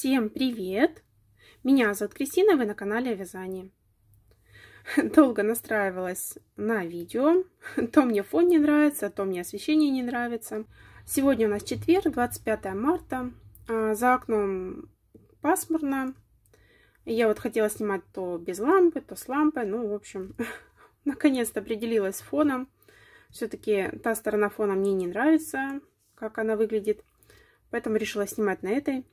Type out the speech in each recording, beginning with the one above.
Всем привет! Меня зовут Кристина, вы на канале о вязании. Долго настраивалась на видео. То мне фон не нравится, то мне освещение не нравится. Сегодня у нас четверг, 25 марта. А, за окном пасмурно. Я вот хотела снимать то без лампы, то с лампой. Ну, в общем, наконец-то определилась с фоном. Все-таки та сторона фона мне не нравится, как она выглядит. Поэтому решила снимать на этой.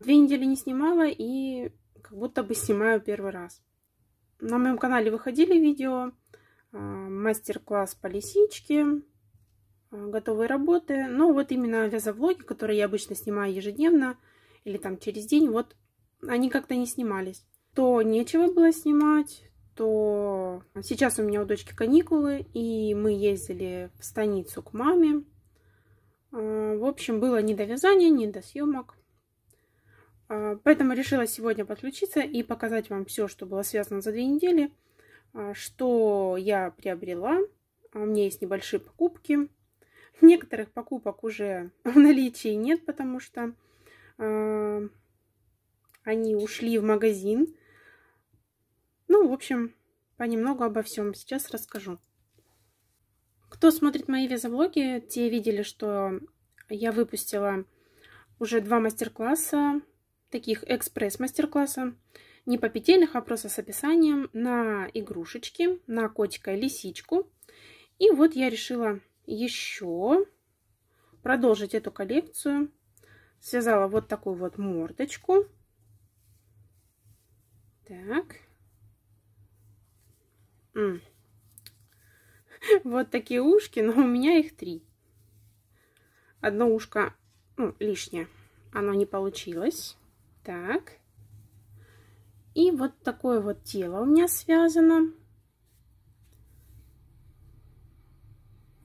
Две недели не снимала и как будто бы снимаю первый раз. На моем канале выходили видео, а, мастер-класс по лисичке, а, готовые работы. Но вот именно вязовлоги, которые я обычно снимаю ежедневно или там через день, вот они как-то не снимались. То нечего было снимать, то сейчас у меня у дочки каникулы, и мы ездили в станицу к маме. А, в общем, было не до вязания, не до съемок. А, поэтому решила сегодня подключиться и показать вам все, что было связано за две недели, а, что я приобрела. А, у меня есть небольшие покупки. Некоторых покупок уже в наличии нет, потому что э, они ушли в магазин. Ну, в общем, понемногу обо всем сейчас расскажу. Кто смотрит мои вязоблоги, те видели, что я выпустила уже два мастер-класса таких экспресс-мастер-класса, не по петельных, а просто с описанием на игрушечки, на котика и лисичку. И вот я решила еще продолжить эту коллекцию. Связала вот такую вот мордочку. Так. М Вот такие ушки, но у меня их три. Одно ушко ну, лишнее. Оно не получилось. Так. И вот такое вот тело у меня связано.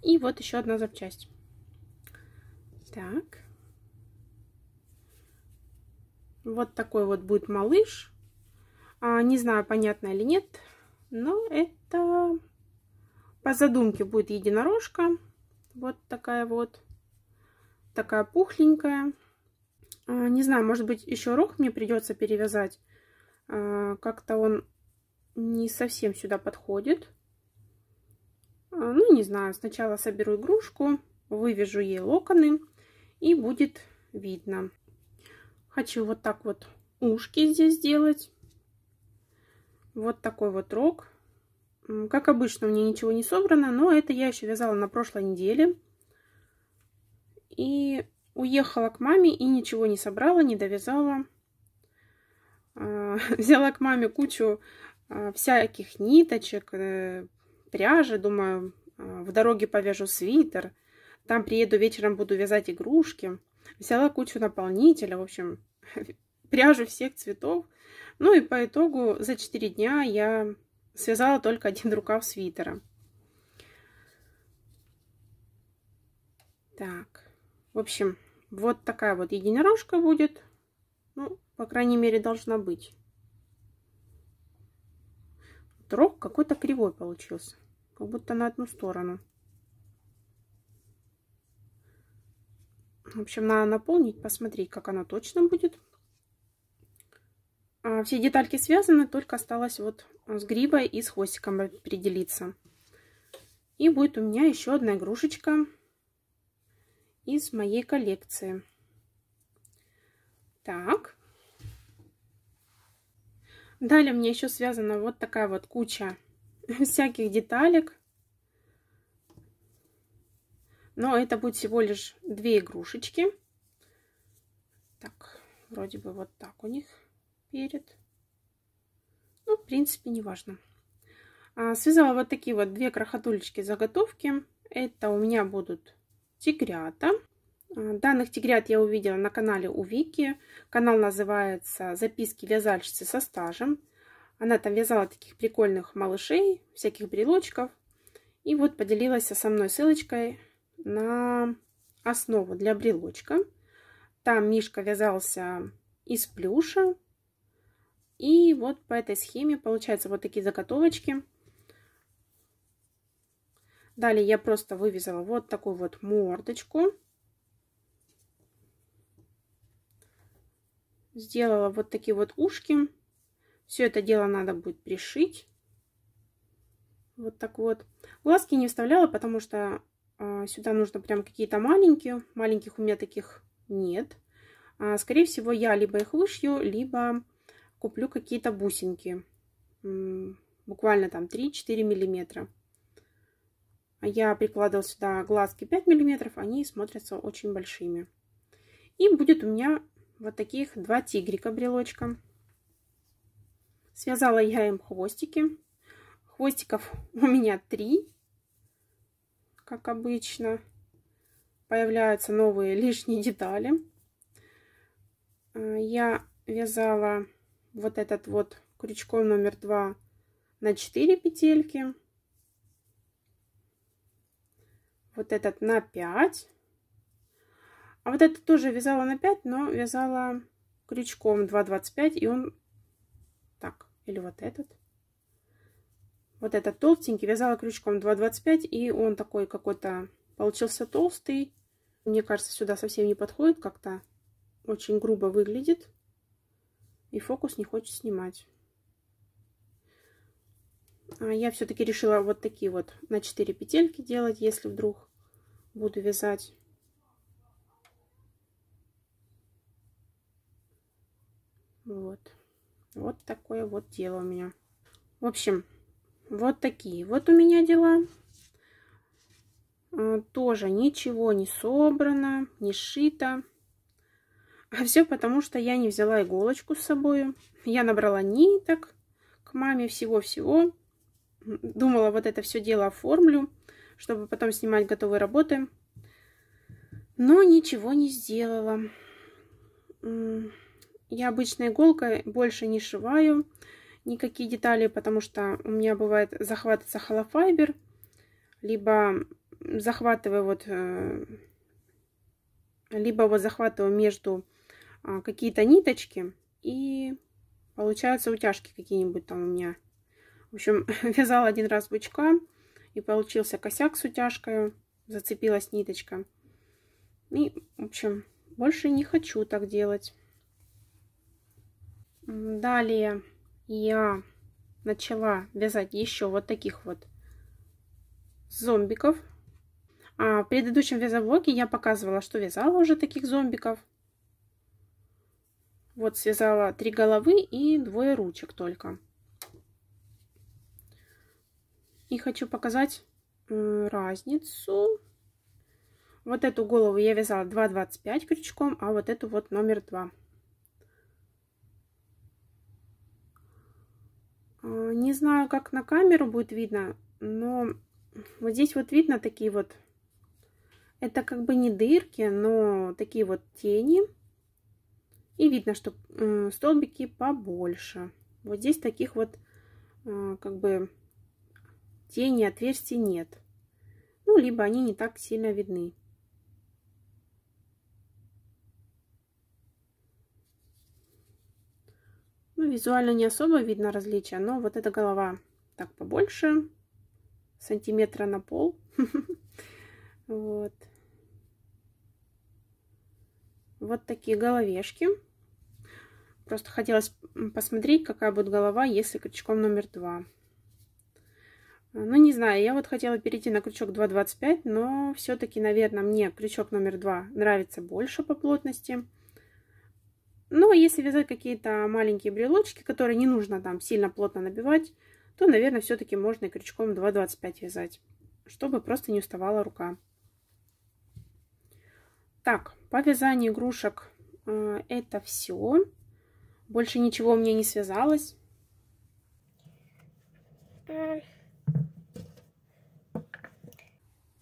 И вот еще одна запчасть. Так. Вот такой вот будет малыш. А, не знаю, понятно или нет, но это по задумке будет единорожка. Вот такая вот. Такая пухленькая. А, не знаю, может быть, еще рог мне придется перевязать. А, как-то он не совсем сюда подходит. А, ну, не знаю, сначала соберу игрушку, вывяжу ей локоны, и будет видно. Хочу вот так вот ушки здесь сделать. Вот такой вот рог. Как обычно, у меня ничего не собрано, но это я еще вязала на прошлой неделе. И Уехала к маме и ничего не собрала, не довязала. А, взяла к маме кучу а, всяких ниточек, э, пряжи. Думаю, а, в дороге повяжу свитер. Там приеду вечером, буду вязать игрушки. Взяла кучу наполнителя, в общем, пряжу всех цветов. Ну и по итогу за 4 дня я связала только один рукав свитера. Так, в общем, вот такая вот единорожка будет. Ну, по крайней мере, должна быть. Рог какой-то кривой получился. Как будто на одну сторону. В общем, надо наполнить, посмотреть, как она точно будет. А все детальки связаны, только осталось вот с грибой и с хвостиком определиться. И будет у меня еще одна игрушечка из моей коллекции. Так. Далее мне еще связана вот такая вот куча всяких деталек. Но это будет всего лишь две игрушечки. Так, вроде бы вот так у них перед. Ну, в принципе, не важно. А, связала вот такие вот две крохотулечки заготовки. Это у меня будут тигрята. А, данных тигрят я увидела на канале у Вики. Канал называется «Записки вязальщицы со стажем». Она там вязала таких прикольных малышей, всяких брелочков. И вот поделилась со мной ссылочкой на основу для брелочка. Там Мишка вязался из плюша. И вот по этой схеме получаются вот такие заготовочки – Далее я просто вывязала вот такую вот мордочку. Сделала вот такие вот ушки. Все это дело надо будет пришить. Вот так вот. Глазки не вставляла, потому что э, сюда нужно прям какие-то маленькие. Маленьких у меня таких нет. А, скорее всего, я либо их вышью, либо куплю какие-то бусинки. М -м, буквально там 3-4 миллиметра я прикладывал сюда глазки 5 миллиметров, они смотрятся очень большими. И будет у меня вот таких два тигрика брелочка. Связала я им хвостики. Хвостиков у меня три, как обычно. Появляются новые лишние детали. А, я вязала вот этот вот крючком номер два на 4 петельки. вот этот на 5. А вот это тоже вязала на 5, но вязала крючком 2,25, и он так, или вот этот. Вот этот толстенький вязала крючком 2,25, и он такой какой-то получился толстый. Мне кажется, сюда совсем не подходит, как-то очень грубо выглядит. И фокус не хочет снимать. А я все-таки решила вот такие вот на 4 петельки делать, если вдруг буду вязать вот вот такое вот дело у меня в общем вот такие вот у меня дела а, тоже ничего не собрано не шито а все потому что я не взяла иголочку с собой я набрала ниток к маме всего-всего думала вот это все дело оформлю чтобы потом снимать готовые работы. Но ничего не сделала. Я обычной иголкой больше не шиваю никакие детали, потому что у меня бывает захватывается холофайбер, либо захватываю вот, э, либо вот захватываю между а, какие-то ниточки и получаются утяжки какие-нибудь там у меня. В общем, вязала один раз бычка, и получился косяк с утяжкой, зацепилась ниточка. И, в общем, больше не хочу так делать. Далее я начала вязать еще вот таких вот зомбиков. А в предыдущем вязовлоге я показывала, что вязала уже таких зомбиков. Вот связала три головы и двое ручек только. И хочу показать разницу. Вот эту голову я вязала 2,25 крючком, а вот эту вот номер 2. А, не знаю, как на камеру будет видно, но вот здесь вот видно такие вот, это как бы не дырки, но такие вот тени. И видно, что столбики побольше. Вот здесь таких вот а, как бы тени, отверстий нет. Ну, либо они не так сильно видны. Ну, визуально не особо видно различия, но вот эта голова так побольше, сантиметра на пол. Вот. Вот такие головешки. Просто хотелось посмотреть, какая будет голова, если крючком номер два. Э, ну, не знаю, я вот хотела перейти на крючок 2,25, но все-таки, наверное, мне крючок номер 2 нравится больше по плотности. Но ну, а если вязать какие-то маленькие брелочки, которые не нужно там сильно плотно набивать, то, наверное, все-таки можно и крючком 2,25 вязать, чтобы просто не уставала рука. Так, по вязанию игрушек э, это все. Больше ничего у меня не связалось.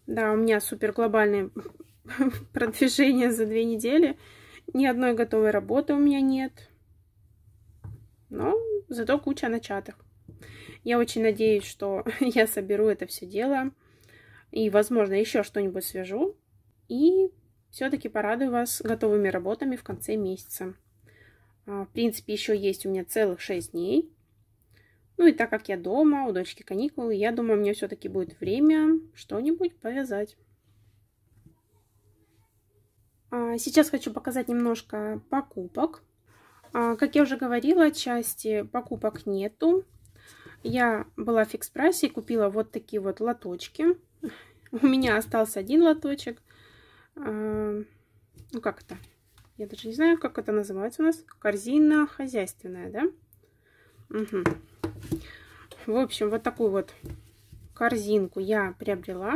Да, у меня супер глобальное продвижение за две недели. Ни одной готовой работы у меня нет. Но зато куча начатых. Я очень надеюсь, что я соберу это все дело. И, возможно, еще что-нибудь свяжу. И все-таки порадую вас готовыми работами в конце месяца. А, в принципе, еще есть у меня целых 6 дней. Ну и так как я дома, у дочки каникулы, я думаю, мне все-таки будет время что-нибудь повязать. А, сейчас хочу показать немножко покупок. А, как я уже говорила, части покупок нету. Я была в фикс прайсе и купила вот такие вот лоточки. У меня остался один лоточек. А, ну как это? Я даже не знаю, как это называется у нас. Корзина хозяйственная, да? Угу. В общем, вот такую вот корзинку я приобрела.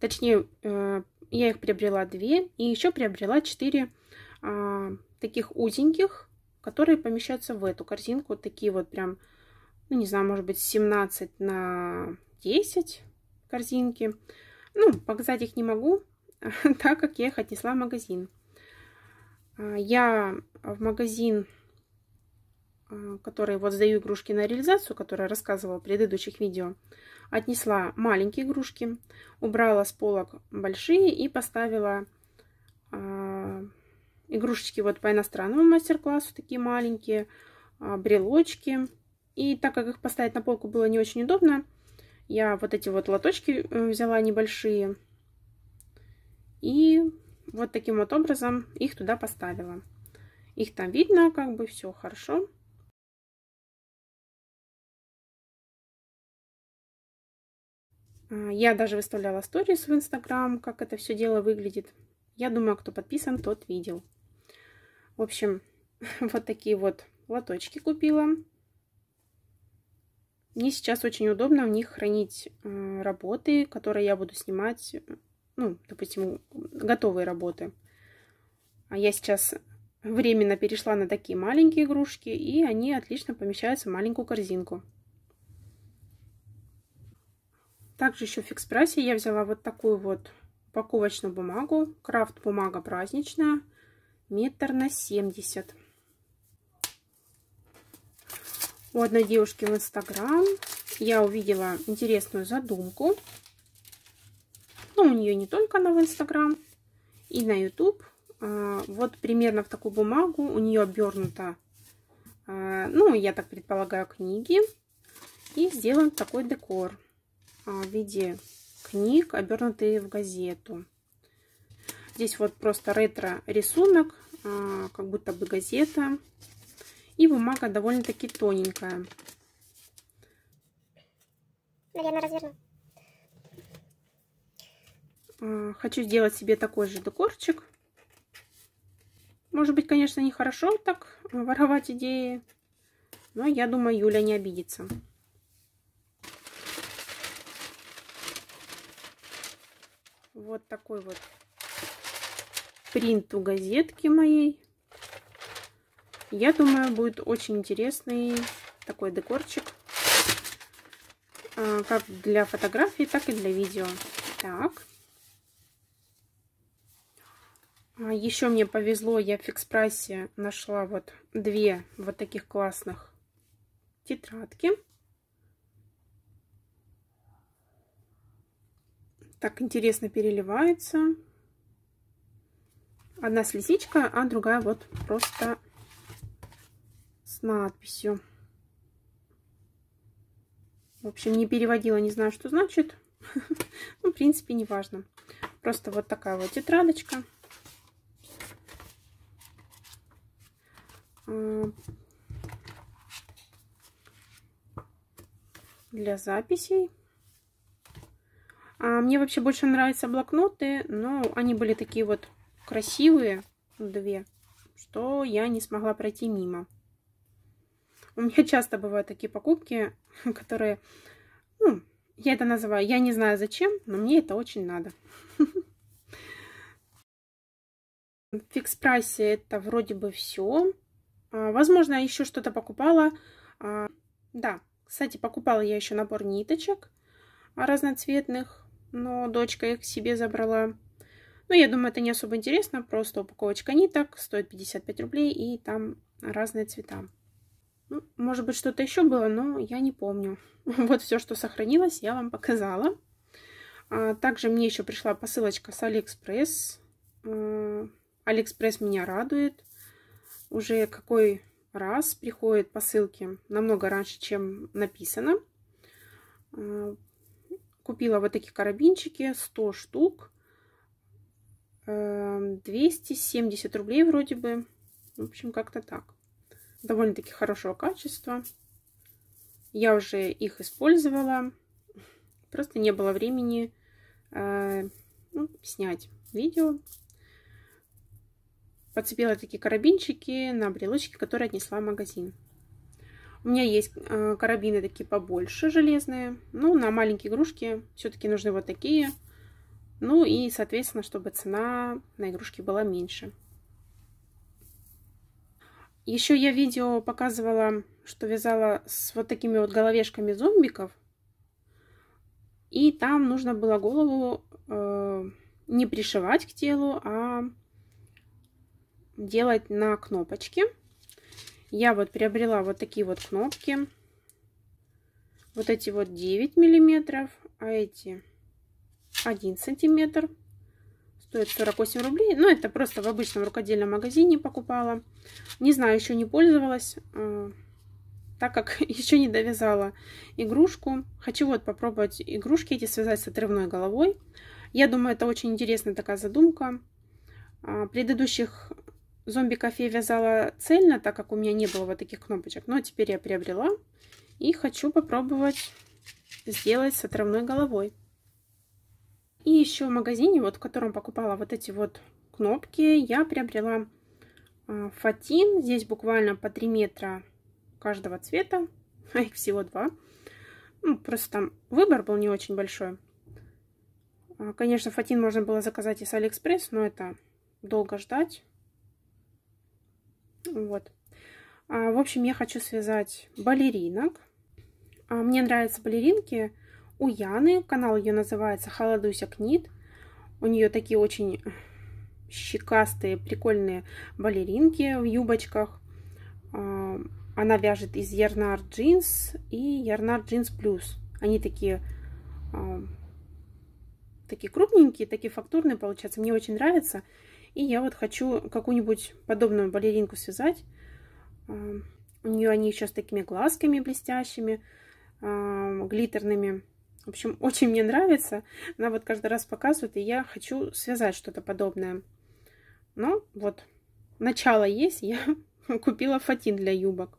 Точнее, э, я их приобрела две и еще приобрела четыре а, таких узеньких, которые помещаются в эту корзинку. Такие вот прям, ну не знаю, может быть 17 на 10 корзинки. Ну, показать их не могу, так как я их отнесла в магазин. А, я в магазин Э, которые вот сдаю игрушки на реализацию, которая рассказывала в предыдущих видео, отнесла маленькие игрушки, убрала с полок большие и поставила э, игрушечки вот по иностранному мастер-классу, такие маленькие, э, брелочки. И так как их поставить на полку было не очень удобно, я вот эти вот лоточки взяла небольшие и вот таким вот образом их туда поставила. Их там видно, как бы все хорошо. А, я даже выставляла сторис в Инстаграм, как это все дело выглядит. Я думаю, кто подписан, тот видел. В общем, вот такие вот лоточки купила. Мне сейчас очень удобно в них хранить а, работы, которые я буду снимать, ну, допустим, готовые работы. А я сейчас временно перешла на такие маленькие игрушки, и они отлично помещаются в маленькую корзинку. Также еще в фикс-прайсе я взяла вот такую вот упаковочную бумагу. Крафт бумага праздничная. Метр на 70. У одной девушки в Инстаграм я увидела интересную задумку. Ну, у нее не только она в Инстаграм, и на YouTube. А, вот примерно в такую бумагу у нее обернута, ну, я так предполагаю, книги. И сделаем такой декор. А, в виде книг, обернутые в газету. Здесь вот просто ретро-рисунок, а, как будто бы газета. И бумага довольно-таки тоненькая. Наверное, разверну. А, хочу сделать себе такой же декорчик. Может быть, конечно, нехорошо так воровать идеи, но я думаю, Юля не обидится. Вот такой вот принт у газетки моей. Я думаю, будет очень интересный такой декорчик. А, как для фотографий, так и для видео. Так. А, Еще мне повезло, я в фикс-прайсе нашла вот две вот таких классных тетрадки. Так интересно переливается. Одна с лисичкой, а другая вот просто с надписью. В общем, не переводила, не знаю, что значит. Ну, в принципе, не важно. Просто вот такая вот тетрадочка. А, для записей. А мне вообще больше нравятся блокноты, но они были такие вот красивые, две, что я не смогла пройти мимо. У меня часто бывают такие покупки, которые, ну, я это называю, я не знаю зачем, но мне это очень надо. В фикс-прайсе это вроде бы все. А, возможно, еще что-то покупала. А, да, кстати, покупала я еще набор ниточек разноцветных но дочка их себе забрала. Ну, я думаю, это не особо интересно, просто упаковочка ниток, стоит 55 рублей, и там разные цвета. Ну, может быть, что-то еще было, но я не помню. Вот все, что сохранилось, я вам показала. А также мне еще пришла посылочка с Алиэкспресс. А, Алиэкспресс меня радует. Уже какой раз приходят посылки намного раньше, чем написано. А, купила вот такие карабинчики 100 штук 270 эм, рублей вроде бы в общем как-то так довольно таки хорошего качества я уже их использовала просто не было времени э, ну, снять видео подцепила такие карабинчики на брелочки которые отнесла в магазин у меня есть э, карабины такие побольше, железные. Ну, на маленькие игрушки все-таки нужны вот такие. Ну и, соответственно, чтобы цена на игрушки была меньше. Еще я видео показывала, что вязала с вот такими вот головешками зомбиков. И там нужно было голову э, не пришивать к телу, а делать на кнопочке я вот приобрела вот такие вот кнопки. Вот эти вот 9 миллиметров, а эти 1 сантиметр. Стоит 48 рублей. Но ну, это просто в обычном рукодельном магазине покупала. Не знаю, еще не пользовалась, э, так как еще не довязала игрушку. Хочу вот попробовать игрушки эти связать с отрывной головой. Я думаю, это очень интересная такая задумка. В а, предыдущих Зомби-кофе вязала цельно, так как у меня не было вот таких кнопочек. Но теперь я приобрела. И хочу попробовать сделать с отрывной головой. И еще в магазине, вот, в котором покупала вот эти вот кнопки, я приобрела а, фатин. Здесь буквально по 3 метра каждого цвета, а их всего два. Ну, просто там выбор был не очень большой. А, конечно, фатин можно было заказать из Алиэкспресс, но это долго ждать. Вот. А, в общем, я хочу связать балеринок. А, мне нравятся балеринки у Яны. Канал ее называется Холодусик Нит. У нее такие очень щекастые, прикольные балеринки в юбочках. А, она вяжет из Ярнар Джинс и Ярнар Джинс Плюс. Они такие а, такие крупненькие, такие фактурные получаются. Мне очень нравится. И я вот хочу какую-нибудь подобную балеринку связать. А, у нее они еще с такими глазками блестящими, а, глиттерными. В общем, очень мне нравится. Она вот каждый раз показывает, и я хочу связать что-то подобное. Но вот начало есть, я купила фатин для юбок.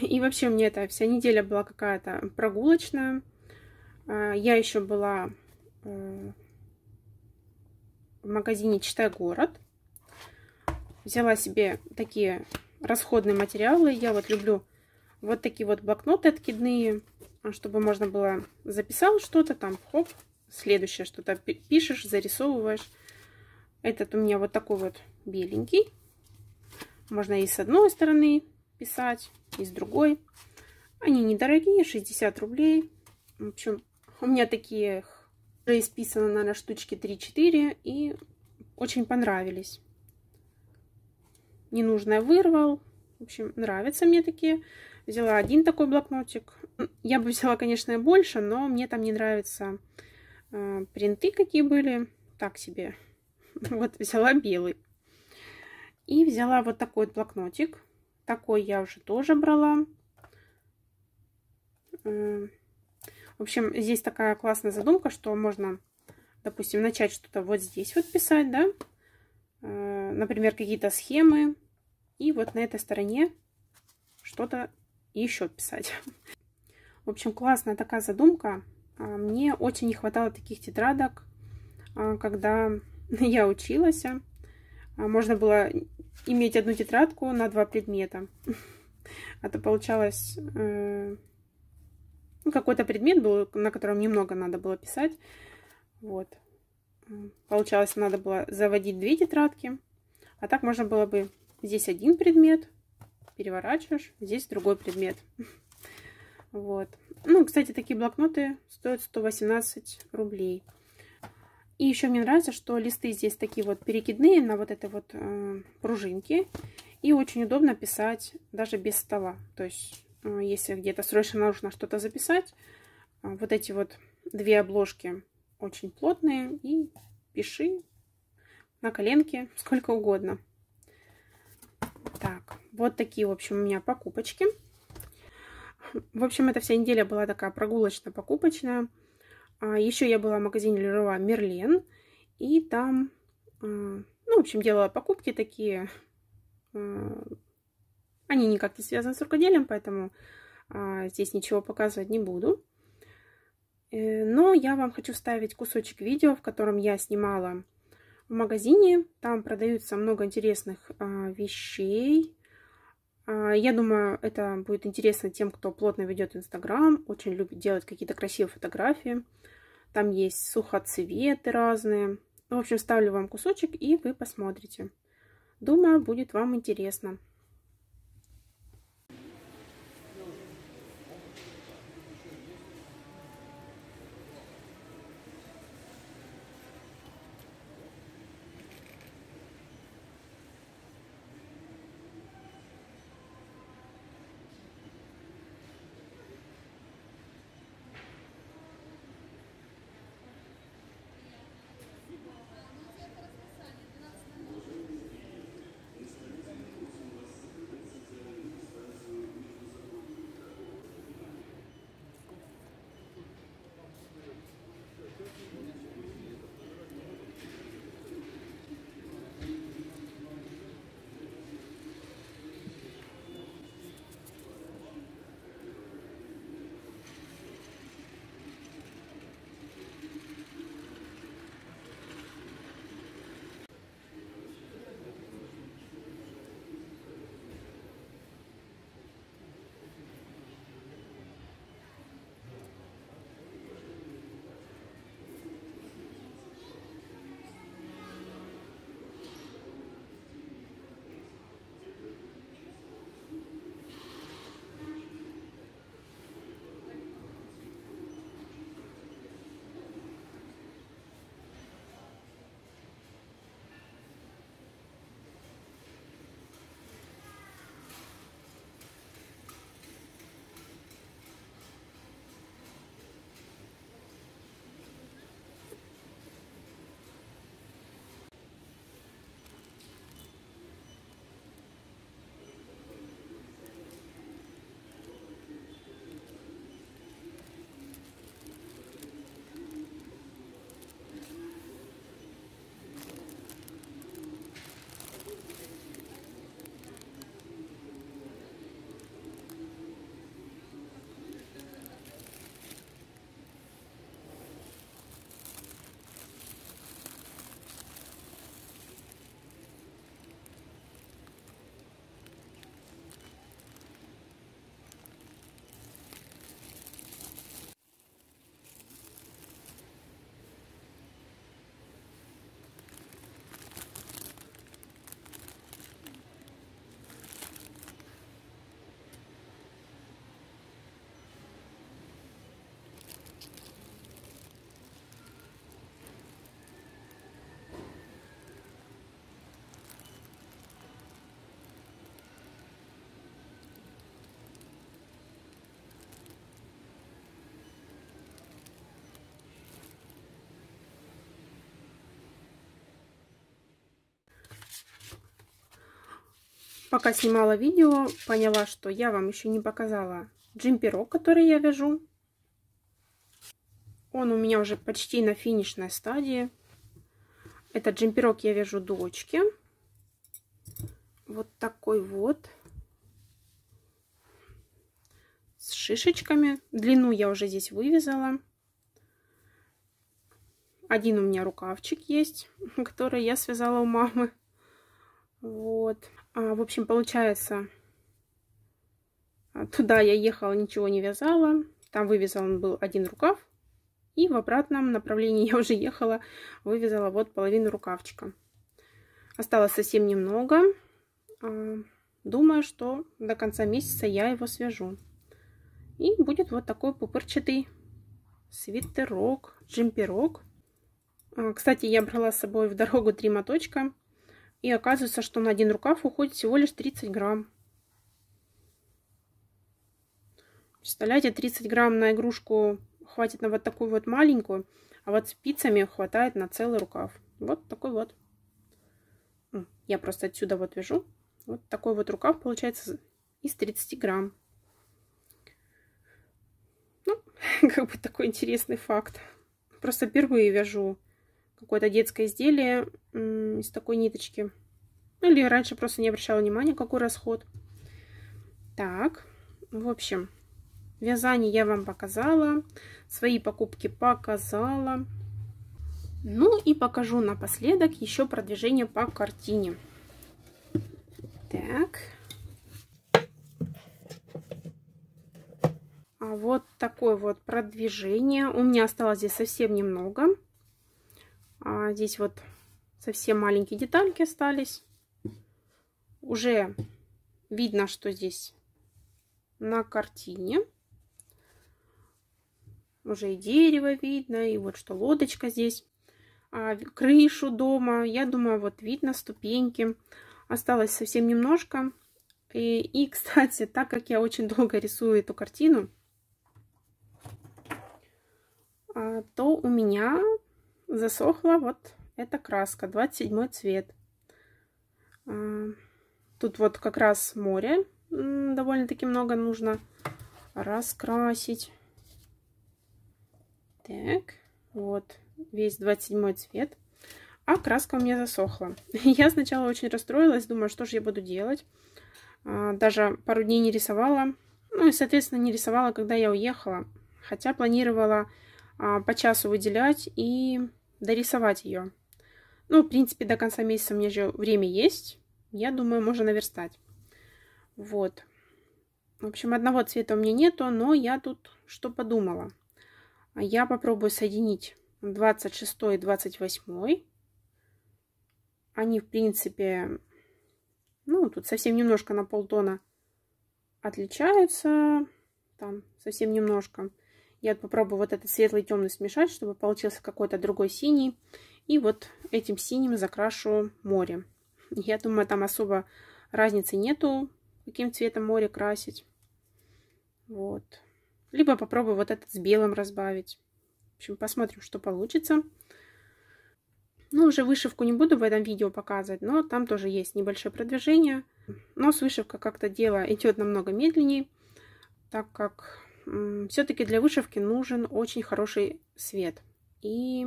И вообще мне эта вся неделя была какая-то прогулочная. А, я еще была э, в магазине «Читай город». Взяла себе такие расходные материалы. Я вот люблю вот такие вот блокноты откидные, а, чтобы можно было записал что-то там, хоп, следующее что-то пишешь, зарисовываешь. Этот у меня вот такой вот беленький. Можно и с одной стороны писать, и с другой. Они недорогие, 60 рублей. В общем, у меня таких Происписано, наверное, штучки 3-4 и очень понравились. Ненужное вырвал. В общем, нравятся мне такие. Взяла один такой блокнотик. Я бы взяла, конечно, больше, но мне там не нравятся э, принты, какие были. Так себе. Вот взяла белый. И взяла вот такой вот блокнотик. Такой я уже тоже брала. Э, в общем, здесь такая классная задумка, что можно, допустим, начать что-то вот здесь вот писать, да, э, например, какие-то схемы, и вот на этой стороне что-то еще писать. В общем, классная такая задумка. А, мне очень не хватало таких тетрадок, а, когда я училась. А, можно было иметь одну тетрадку на два предмета. Это получалось э, ну, какой-то предмет был, на котором немного надо было писать. Вот. Получалось, надо было заводить две тетрадки. А так можно было бы здесь один предмет, переворачиваешь, здесь другой предмет. Вот. Ну, кстати, такие блокноты стоят 118 рублей. И еще мне нравится, что листы здесь такие вот перекидные на вот этой вот э, пружинке. И очень удобно писать даже без стола. То есть Э, если где-то срочно нужно что-то записать, э, вот эти вот две обложки очень плотные и пиши на коленке сколько угодно. Так, вот такие, в общем, у меня покупочки. В общем, эта вся неделя была такая прогулочно-покупочная. А еще я была в магазине Леруа Мерлен, и там, э, ну, в общем, делала покупки такие они никак не связаны с рукоделием, поэтому а, здесь ничего показывать не буду. Э, но я вам хочу вставить кусочек видео, в котором я снимала в магазине. Там продаются много интересных а, вещей. А, я думаю, это будет интересно тем, кто плотно ведет Инстаграм, очень любит делать какие-то красивые фотографии. Там есть сухоцветы разные. Ну, в общем, ставлю вам кусочек, и вы посмотрите. Думаю, будет вам интересно. пока снимала видео, поняла, что я вам еще не показала джемперок, который я вяжу. Он у меня уже почти на финишной стадии. Этот джемперок я вяжу дочке. Вот такой вот. С шишечками. Длину я уже здесь вывязала. Один у меня рукавчик есть, который я связала у мамы. Вот. А, в общем, получается, туда я ехала, ничего не вязала. Там вывязан был один рукав. И в обратном направлении я уже ехала, вывязала вот половину рукавчика. Осталось совсем немного. А, думаю, что до конца месяца я его свяжу. И будет вот такой пупырчатый свитерок, джемперок. А, кстати, я брала с собой в дорогу три моточка. И оказывается, что на один рукав уходит всего лишь 30 грамм. Представляете, 30 грамм на игрушку хватит на вот такую вот маленькую, а вот спицами хватает на целый рукав. Вот такой вот. Я просто отсюда вот вяжу. Вот такой вот рукав получается из 30 грамм. Ну, как бы такой интересный факт. Просто впервые вяжу какое-то детское изделие из такой ниточки. Или раньше просто не обращала внимания, какой расход. Так, в общем, вязание я вам показала, свои покупки показала. Ну и покажу напоследок еще продвижение по картине. Так. А вот такое вот продвижение. У меня осталось здесь совсем немного. А здесь вот совсем маленькие детальки остались. Уже видно, что здесь на картине. Уже и дерево видно, и вот что лодочка здесь. А крышу дома, я думаю, вот видно ступеньки. Осталось совсем немножко. И, и, кстати, так как я очень долго рисую эту картину, а, то у меня засохла вот эта краска, 27 цвет. А, тут вот как раз море довольно-таки много нужно раскрасить. Так, вот весь 27 цвет. А краска у меня засохла. Я сначала очень расстроилась, думаю, что же я буду делать. А, даже пару дней не рисовала. Ну и, соответственно, не рисовала, когда я уехала. Хотя планировала а, по часу выделять и дорисовать ее. Ну, в принципе, до конца месяца у меня же время есть. Я думаю, можно наверстать. Вот. В общем, одного цвета у меня нету, но я тут что подумала. Я попробую соединить 26 и 28. Они, в принципе, ну, тут совсем немножко на полтона отличаются. Там совсем немножко. Я попробую вот этот светлый и темный смешать, чтобы получился какой-то другой синий. И вот этим синим закрашу море. Я думаю, там особо разницы нету, каким цветом море красить. Вот. Либо попробую вот этот с белым разбавить. В общем, посмотрим, что получится. Ну, уже вышивку не буду в этом видео показывать, но там тоже есть небольшое продвижение. Но с вышивкой как-то дело идет намного медленнее, так как все-таки для вышивки нужен очень хороший свет. И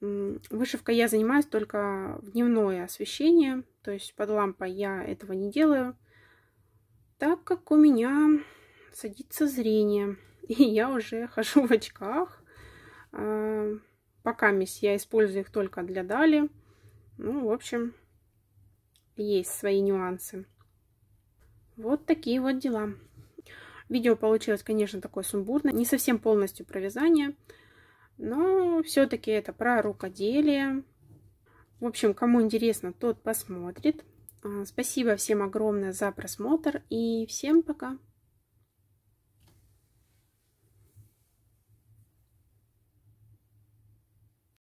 вышивка я занимаюсь только в дневное освещение, то есть под лампой я этого не делаю, так как у меня садится зрение, и я уже хожу в очках. А, пока мисс я использую их только для дали. Ну, в общем, есть свои нюансы. Вот такие вот дела. Видео получилось, конечно, такое сумбурное, не совсем полностью про вязание, но все-таки это про рукоделие. В общем, кому интересно, тот посмотрит. А, спасибо всем огромное за просмотр и всем пока!